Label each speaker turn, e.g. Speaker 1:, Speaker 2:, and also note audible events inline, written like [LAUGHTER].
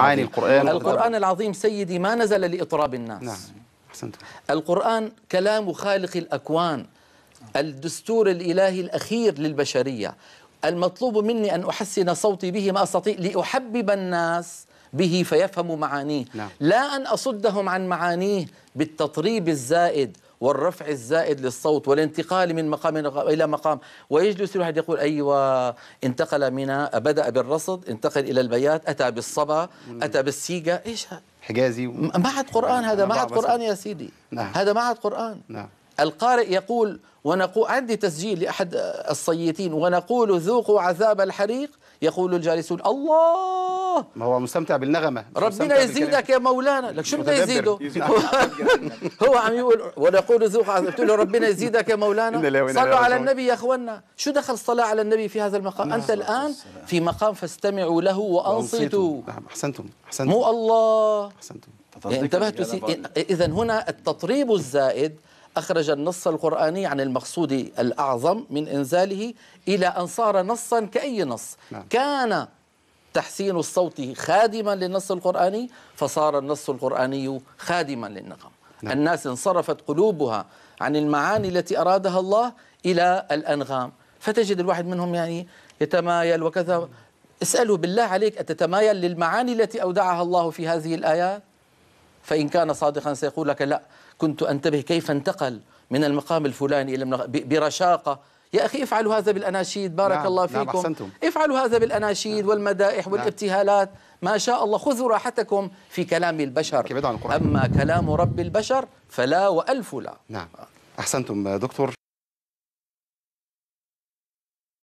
Speaker 1: معاني القرآن القرآن العظيم سيدي ما نزل لإطراب الناس نعم أحسنت القرآن كلام خالق الأكوان الدستور الإلهي الأخير للبشرية المطلوب مني أن أحسن صوتي به ما أستطيع لأحبب الناس به فيفهموا معانيه لا. نعم. لا أن أصدهم عن معانيه بالتطريب الزائد والرفع الزائد للصوت والانتقال من مقام إلى مقام ويجلس الواحد يقول أيوة انتقل من بدأ بالرصد انتقل إلى البيات أتى بالصبا أتى بالسيجا إيش هذا حجازي و... عاد قرآن هذا ما عاد قرآن يا سيدي نعم. هذا ما عاد قرآن نعم. القارئ يقول ونقول عندي تسجيل لأحد الصيتين ونقول ذوقوا عذاب الحريق يقول الجالسون الله الله ما هو مستمتع بالنغمه ربنا يزيدك يا مولانا لك شو بده يزيده [LAUGHS] هو عم يقول ونقول ذوق قلت له ربنا يزيدك يا مولانا صلوا على النبي يا اخوانا شو دخل الصلاه على النبي في هذا المقام انت الان في مقام فاستمعوا له وانصتوا نعم احسنتم احسنتم مو الله احسنتم إيه، انتبهت إيه، اذا هنا التطريب الزائد أخرج النص القرآني عن المقصود الأعظم من إنزاله إلى أن صار نصا كأي نص نعم. كان تحسين الصوت خادما للنص القرآني فصار النص القرآني خادما للنغم نعم. الناس انصرفت قلوبها عن المعاني التي أرادها الله إلى الأنغام فتجد الواحد منهم يعني يتمايل وكذا اسألوا بالله عليك أتتمايل للمعاني التي أودعها الله في هذه الآيات فإن كان صادقا سيقول لك لا كنت أنتبه كيف انتقل من المقام الفلاني إلى برشاقة يا أخي افعلوا هذا بالأناشيد بارك نعم الله نعم، فيكم نعم افعلوا هذا بالأناشيد نعم والمدائح نعم. والابتهالات ما شاء الله خذوا راحتكم في كلام البشر أما كلام رب البشر فلا وألف لا نعم أحسنتم دكتور